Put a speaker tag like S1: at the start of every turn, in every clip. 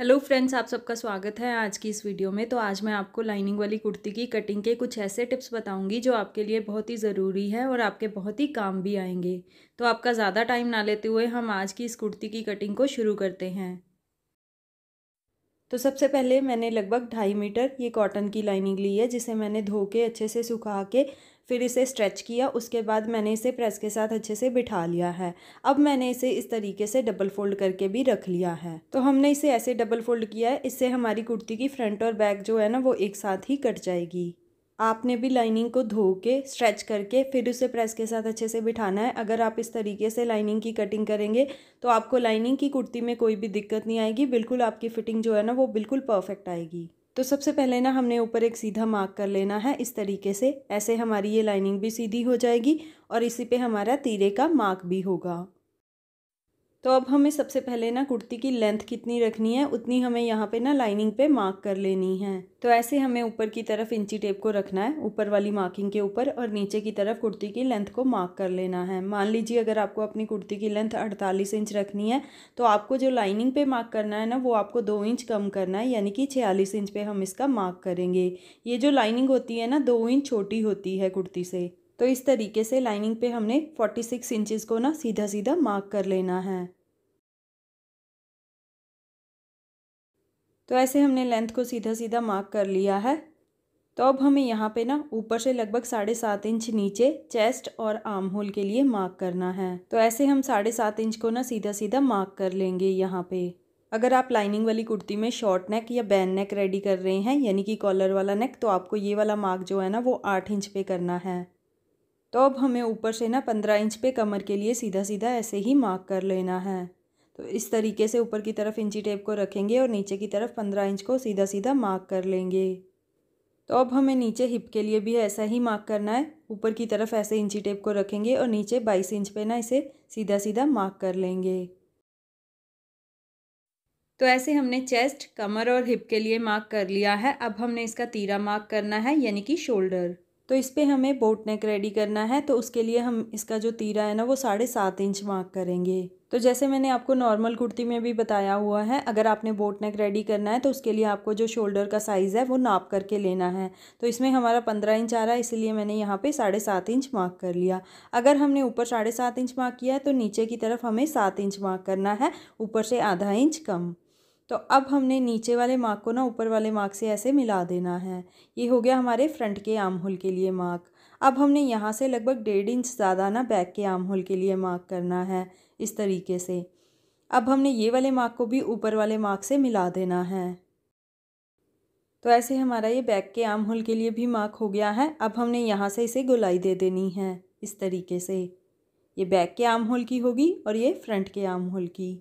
S1: hello friends आप सबका स्वागत है आज की इस वीडियो में तो आज मैं आपको लाइनिंग वाली कुर्ती की कटिंग के कुछ ऐसे टिप्स बताऊंगी जो आपके लिए बहुत ही ज़रूरी है और आपके बहुत ही काम भी आएंगे तो आपका ज़्यादा टाइम ना लेते हुए हम आज की इस कुर्ती की कटिंग को शुरू करते हैं तो सबसे पहले मैंने लगभग ढाई मीटर ये कॉटन की लाइनिंग ली है जिसे मैंने धो के अच्छे से सुखा के फिर इसे स्ट्रेच किया उसके बाद मैंने इसे प्रेस के साथ अच्छे से बिठा लिया है अब मैंने इसे इस तरीके से डबल फोल्ड करके भी रख लिया है तो हमने इसे ऐसे डबल फोल्ड किया है इससे हमारी कुर्ती की फ्रंट और बैक जो है ना वो एक साथ ही कट जाएगी आपने भी लाइनिंग को धो के स्ट्रेच करके फिर उसे प्रेस के साथ अच्छे से बिठाना है अगर आप इस तरीके से लाइनिंग की कटिंग करेंगे तो आपको लाइनिंग की कुर्ती में कोई भी दिक्कत नहीं आएगी बिल्कुल आपकी फ़िटिंग जो है ना वो बिल्कुल परफेक्ट आएगी तो सबसे पहले ना हमने ऊपर एक सीधा मार्क कर लेना है इस तरीके से ऐसे हमारी ये लाइनिंग भी सीधी हो जाएगी और इसी पर हमारा तीरे का मार्क भी होगा तो अब हमें सबसे पहले ना कुर्ती की लेंथ कितनी रखनी है उतनी हमें यहाँ पे ना लाइनिंग पे मार्क कर लेनी है तो ऐसे हमें ऊपर की तरफ इंची टेप को रखना है ऊपर वाली मार्किंग के ऊपर और नीचे की तरफ कुर्ती की लेंथ को मार्क कर लेना है मान लीजिए अगर आपको अपनी कुर्ती की लेंथ अड़तालीस इंच रखनी है तो आपको जो लाइनिंग पे मार्क करना है ना वो आपको दो इंच कम करना है यानी कि छियालीस इंच पर हम इसका मार्क करेंगे ये जो लाइनिंग होती है ना दो इंच छोटी होती है कुर्ती से तो इस तरीके से लाइनिंग पे हमने फोर्टी सिक्स इंचज़ को ना सीधा सीधा मार्क कर लेना है तो ऐसे हमने लेंथ को सीधा सीधा मार्क कर लिया है तो अब हमें यहाँ पे ना ऊपर से लगभग साढ़े सात इंच नीचे चेस्ट और आर्म होल के लिए मार्क करना है तो ऐसे हम साढ़े सात इंच को ना सीधा सीधा मार्क कर लेंगे यहाँ पे अगर आप लाइनिंग वाली कुर्ती में शॉर्ट नेक या बैन नेक रेडी कर रहे हैं यानी कि कॉलर वाला नेक तो आपको ये वाला मार्क जो है ना वो आठ इंच पे करना है तो अब हमें ऊपर से ना पंद्रह इंच पे कमर के लिए सीधा सीधा ऐसे ही मार्क कर लेना है तो इस तरीके से ऊपर की तरफ इंची टेप को रखेंगे और नीचे की तरफ पंद्रह इंच को सीधा सीधा मार्क कर लेंगे तो अब हमें नीचे हिप के लिए भी ऐसा ही मार्क करना है ऊपर की तरफ ऐसे इंची टेप को रखेंगे और नीचे बाईस इंच पे ना इसे सीधा सीधा मार्क कर लेंगे तो ऐसे हमने चेस्ट कमर और हिप के लिए मार्क कर लिया है अब हमने इसका तीरा मार्क करना है यानी कि शोल्डर तो इस पर हमें बोट नेक रेडी करना है तो उसके लिए हम इसका जो तीरा है ना वो साढ़े सात इंच मार्क करेंगे तो जैसे मैंने आपको नॉर्मल कुर्ती में भी बताया हुआ है अगर आपने बोट नेक रेडी करना है तो उसके लिए आपको जो शोल्डर का साइज़ है वो नाप करके लेना है तो इसमें हमारा पंद्रह इंच आ रहा है इसलिए मैंने यहाँ पे साढ़े सात इंच मार्क कर लिया अगर हमने ऊपर साढ़े सात इंच मार्क किया है तो नीचे की तरफ हमें सात इंच मार्क करना है ऊपर से आधा इंच कम तो अब हमने नीचे वाले मार्क को ना ऊपर वाले मार्क से ऐसे मिला देना है ये हो गया हमारे फ्रंट के आम होल के लिए मार्क अब हमने यहाँ से लगभग डेढ़ इंच ज़्यादा ना बैक के आम होल के लिए मार्क करना है इस तरीके से अब हमने ये वाले मार्क को भी ऊपर वाले मार्क से मिला देना है तो ऐसे हमारा ये बैक के आम होल के लिए भी मार्क हो गया है अब हमने यहाँ से इसे गोलाई दे देनी है इस तरीके से ये बैक के आम होल की होगी और ये फ्रंट के आम होल की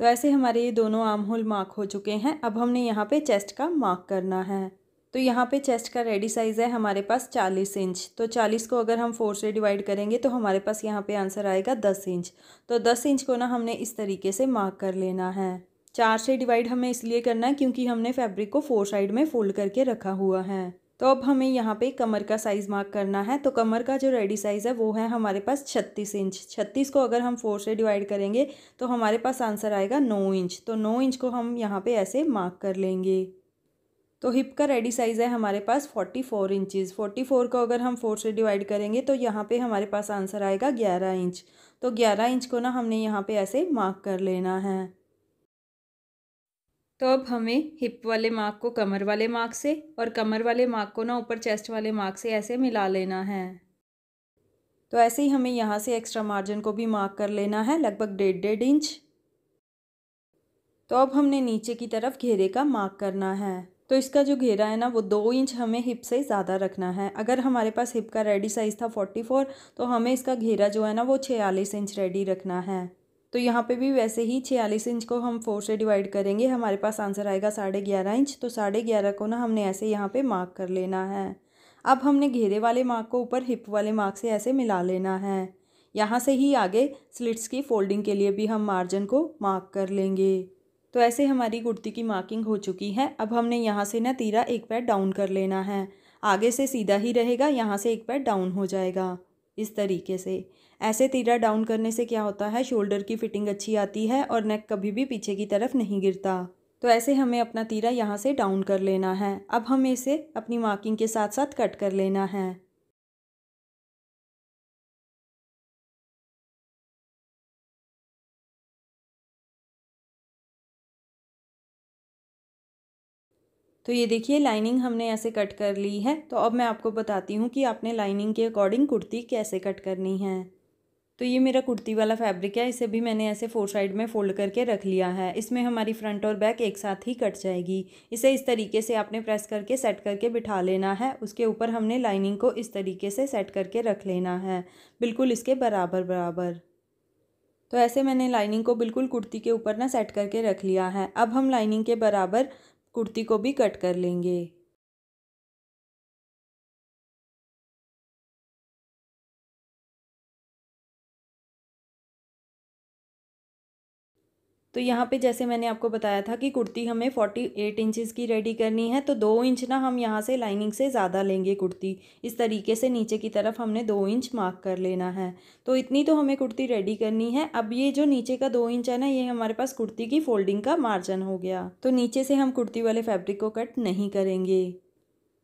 S1: तो ऐसे हमारे ये दोनों आर्म होल मार्क हो चुके हैं अब हमने यहाँ पे चेस्ट का मार्क करना है तो यहाँ पे चेस्ट का रेडी साइज़ है हमारे पास चालीस इंच तो चालीस को अगर हम फोर से डिवाइड करेंगे तो हमारे पास यहाँ पे आंसर आएगा दस इंच तो दस इंच को ना हमने इस तरीके से मार्क कर लेना है चार से डिवाइड हमें इसलिए करना है क्योंकि हमने फैब्रिक को फोर साइड में फोल्ड करके रखा हुआ है तो अब हमें यहाँ पे कमर का साइज़ मार्क करना है तो कमर का जो रेडी साइज़ है वो है हमारे पास छत्तीस इंच छत्तीस को अगर हम फोर से डिवाइड करेंगे तो हमारे पास आंसर आएगा नौ इंच तो नौ इंच को हम यहाँ पे ऐसे मार्क कर लेंगे तो हिप का रेडी साइज़ है हमारे पास forty four inches forty four को अगर हम फोर से डिवाइड करेंगे तो यहाँ पर हमारे पास आंसर आएगा ग्यारह इंच तो ग्यारह इंच को ना हमने यहाँ पर ऐसे मार्क कर लेना है तो अब हमें हिप वाले मार्क को कमर वाले मार्क से और कमर वाले मार्क को ना ऊपर चेस्ट वाले मार्क से ऐसे मिला लेना है तो ऐसे ही हमें यहाँ से एक्स्ट्रा मार्जिन को भी मार्क कर लेना है लगभग डेढ़ डेढ़ इंच तो अब हमने नीचे की तरफ घेरे का मार्क करना है तो इसका जो घेरा है ना वो दो इंच हमें हिप से ज़्यादा रखना है अगर हमारे पास हिप का रेडी साइज़ था फोर्टी फोर तो हमें इसका घेरा जो है ना वो छियालीस इंच रेडी रखना है तो यहाँ पे भी वैसे ही छियालीस इंच को हम फोर से डिवाइड करेंगे हमारे पास आंसर आएगा साढ़े ग्यारह इंच तो साढ़े ग्यारह को ना हमने ऐसे यहाँ पे मार्क कर लेना है अब हमने घेरे वाले मार्क को ऊपर हिप वाले मार्क से ऐसे मिला लेना है यहाँ से ही आगे स्लिट्स की फोल्डिंग के लिए भी हम मार्जिन को मार्क कर लेंगे तो ऐसे हमारी कुर्ती की मार्किंग हो चुकी है अब हमने यहाँ से ना तीरा एक पैर डाउन कर लेना है आगे से सीधा ही रहेगा यहाँ से एक पैर डाउन हो जाएगा इस तरीके से ऐसे तीरा डाउन करने से क्या होता है शोल्डर की फिटिंग अच्छी आती है और नेक कभी भी पीछे की तरफ नहीं गिरता तो ऐसे हमें अपना तीरा यहाँ से डाउन कर लेना है अब हमें इसे अपनी मार्किंग के साथ साथ कट कर लेना है तो ये देखिए लाइनिंग हमने ऐसे कट कर ली है तो अब मैं आपको बताती हूँ कि आपने लाइनिंग के अकॉर्डिंग कुर्ती कैसे कट करनी है तो ये मेरा कुर्ती वाला फैब्रिक है इसे भी मैंने ऐसे फोर साइड में फोल्ड करके रख लिया है इसमें हमारी फ्रंट और बैक एक साथ ही कट जाएगी इसे इस तरीके से आपने प्रेस करके सेट करके बिठा लेना है उसके ऊपर हमने लाइनिंग को इस तरीके से सेट करके रख लेना है बिल्कुल इसके बराबर बराबर तो ऐसे मैंने लाइनिंग को बिल्कुल कुर्ती के ऊपर ना सेट करके रख लिया है अब हम लाइनिंग के बराबर कुर्ती को भी कट कर लेंगे तो यहाँ पे जैसे मैंने आपको बताया था कि कुर्ती हमें फोर्टी एट इंचज़ की रेडी करनी है तो दो इंच ना हम यहाँ से लाइनिंग से ज़्यादा लेंगे कुर्ती इस तरीके से नीचे की तरफ हमने दो इंच मार्क कर लेना है तो इतनी तो हमें कुर्ती रेडी करनी है अब ये जो नीचे का दो इंच है ना ये हमारे पास कुर्ती की फोल्डिंग का मार्जन हो गया तो नीचे से हम कुर्ती वाले फैब्रिक को कट नहीं करेंगे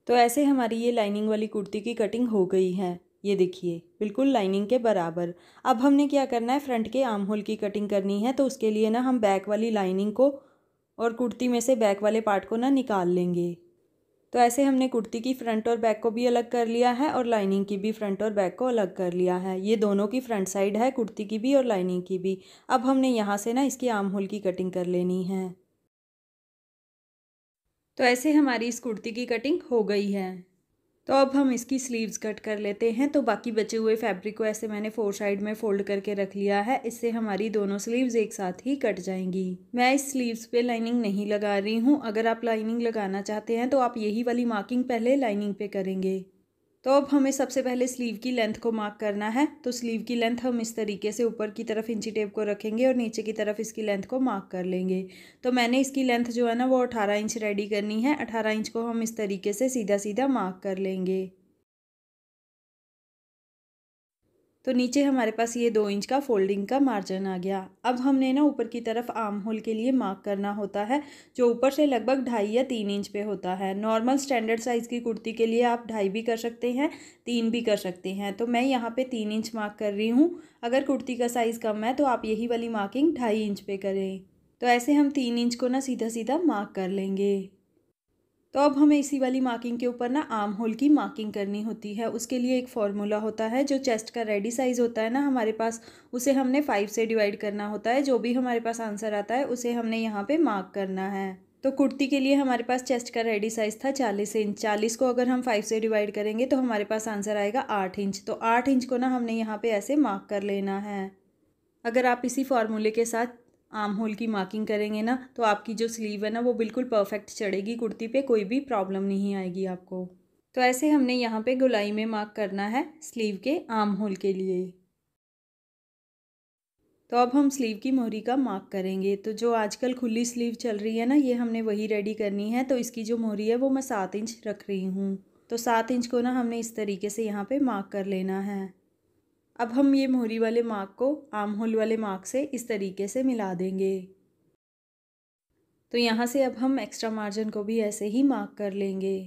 S1: तो ऐसे हमारी ये लाइनिंग वाली कुर्ती की कटिंग हो गई है ये देखिए बिल्कुल लाइनिंग के बराबर अब हमने क्या करना है फ्रंट के आर्म होल की कटिंग करनी है तो उसके लिए ना हम बैक वाली लाइनिंग को और कुर्ती में से बैक वाले पार्ट को ना निकाल लेंगे तो ऐसे हमने कुर्ती की फ्रंट और बैक को भी अलग कर लिया है और लाइनिंग की भी फ्रंट और बैक को अलग कर लिया है ये दोनों की फ्रंट साइड है कुर्ती की भी और लाइनिंग की भी अब हमने यहाँ से ना इसकी आर्म होल की कटिंग कर लेनी है तो ऐसे हमारी इस कुर्ती की कटिंग हो गई है तो अब हम इसकी स्लीव्स कट कर लेते हैं तो बाकी बचे हुए फैब्रिक को ऐसे मैंने फोर साइड में फोल्ड करके रख लिया है इससे हमारी दोनों स्लीव्स एक साथ ही कट जाएंगी मैं इस स्लीव्स पे लाइनिंग नहीं लगा रही हूँ अगर आप लाइनिंग लगाना चाहते हैं तो आप यही वाली मार्किंग पहले लाइनिंग पे करेंगे तो अब हमें सबसे पहले स्लीव की लेंथ को मार्क करना है तो स्लीव की लेंथ हम इस तरीके से ऊपर की तरफ इंची टेप को रखेंगे और नीचे की तरफ इसकी लेंथ को मार्क कर लेंगे तो मैंने इसकी लेंथ जो है ना वो अठारह इंच रेडी करनी है अठारह इंच को हम इस तरीके से सीधा सीधा मार्क कर लेंगे तो नीचे हमारे पास ये दो इंच का फोल्डिंग का मार्जिन आ गया अब हमने ना ऊपर की तरफ आर्म होल के लिए मार्क करना होता है जो ऊपर से लगभग ढाई या तीन इंच पे होता है नॉर्मल स्टैंडर्ड साइज़ की कुर्ती के लिए आप ढाई भी कर सकते हैं तीन भी कर सकते हैं तो मैं यहाँ पे तीन इंच मार्क कर रही हूँ अगर कुर्ती का साइज़ कम है तो आप यही वाली मार्किंग ढाई इंच पर करें तो ऐसे हम तीन इंच को ना सीधा सीधा मार्क कर लेंगे तो अब हमें इसी वाली मार्किंग के ऊपर ना आर्म होल की मार्किंग करनी होती है उसके लिए एक फॉर्मूला होता है जो चेस्ट का रेडी साइज़ होता है ना हमारे पास उसे हमने फाइव से डिवाइड करना होता है जो भी हमारे पास आंसर आता है उसे हमने यहाँ पे मार्क करना है तो कुर्ती के लिए हमारे पास चेस्ट का रेडी साइज़ था चालीस इंच चालीस को अगर हम फाइव से डिवाइड करेंगे तो हमारे पास आंसर आएगा आठ इंच तो आठ इंच को ना हमने यहाँ पर ऐसे मार्क कर लेना है अगर आप इसी फार्मूले के साथ आर्म होल की मार्किंग करेंगे ना तो आपकी जो स्लीव है ना वो बिल्कुल परफेक्ट चढ़ेगी कुर्ती पे कोई भी प्रॉब्लम नहीं आएगी आपको तो ऐसे हमने यहाँ पे गुलाई में मार्क करना है स्लीव के आर्म होल के लिए तो अब हम स्लीव की मोहरी का मार्क करेंगे तो जो आजकल खुली स्लीव चल रही है ना ये हमने वही रेडी करनी है तो इसकी जो मोहरी है वो मैं सात इंच रख रही हूँ तो सात इंच को ना हमने इस तरीके से यहाँ पे मार्क कर लेना है अब हम ये मोहरी वाले मार्क को आम होल वाले मार्क से इस तरीके से मिला देंगे तो यहाँ से अब हम एक्स्ट्रा मार्जिन को भी ऐसे ही मार्क कर लेंगे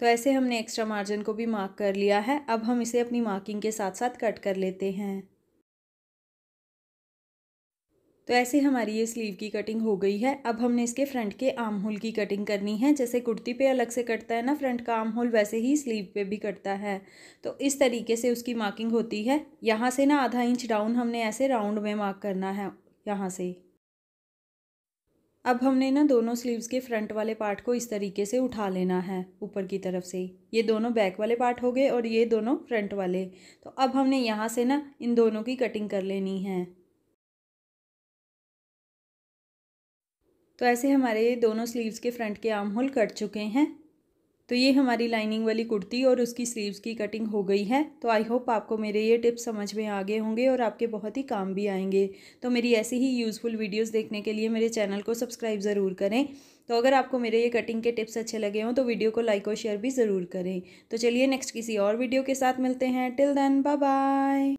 S1: तो ऐसे हमने एक्स्ट्रा मार्जिन को भी मार्क कर लिया है अब हम इसे अपनी मार्किंग के साथ साथ कट कर लेते हैं तो ऐसे हमारी ये स्लीव की कटिंग हो गई है अब हमने इसके फ्रंट के आर्म होल की कटिंग करनी है जैसे कुर्ती पे अलग से कटता है ना फ्रंट का आर्म होल वैसे ही स्लीव पे भी कटता है तो इस तरीके से उसकी मार्किंग होती है यहाँ से ना आधा इंच डाउन हमने ऐसे राउंड में मार्क करना है यहाँ से अब हमने ना दोनों स्लीव्स के फ्रंट वाले पार्ट को इस तरीके से उठा लेना है ऊपर की तरफ से ये दोनों बैक वाले पार्ट हो गए और ये दोनों फ्रंट वाले तो अब हमने यहाँ से ना इन दोनों की कटिंग कर लेनी है तो ऐसे हमारे दोनों स्लीव्स के फ्रंट के आर्म होल कट चुके हैं तो ये हमारी लाइनिंग वाली कुर्ती और उसकी स्लीव्स की कटिंग हो गई है तो आई होप आपको मेरे ये टिप्स समझ में आ गए होंगे और आपके बहुत ही काम भी आएंगे तो मेरी ऐसी ही यूज़फुल वीडियोस देखने के लिए मेरे चैनल को सब्सक्राइब ज़रूर करें तो अगर आपको मेरे ये कटिंग के टिप्स अच्छे लगे हों तो वीडियो को लाइक और शेयर भी ज़रूर करें तो चलिए नेक्स्ट किसी और वीडियो के साथ मिलते हैं टिल देन बाय